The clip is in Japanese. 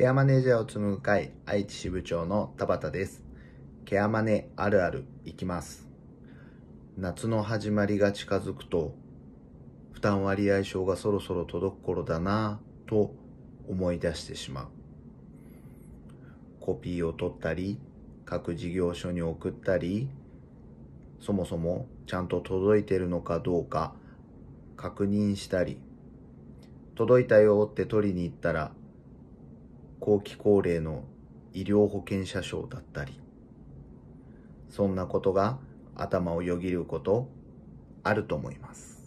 ケアマネージャーを紡ぐ会愛知支部長の田畑です。ケアマネあるあるいきます。夏の始まりが近づくと、負担割合症がそろそろ届く頃だなぁと思い出してしまう。コピーを取ったり、各事業所に送ったり、そもそもちゃんと届いてるのかどうか確認したり、届いたよって取りに行ったら後期高齢の医療保険者証だったり、そんなことが頭をよぎることあると思います。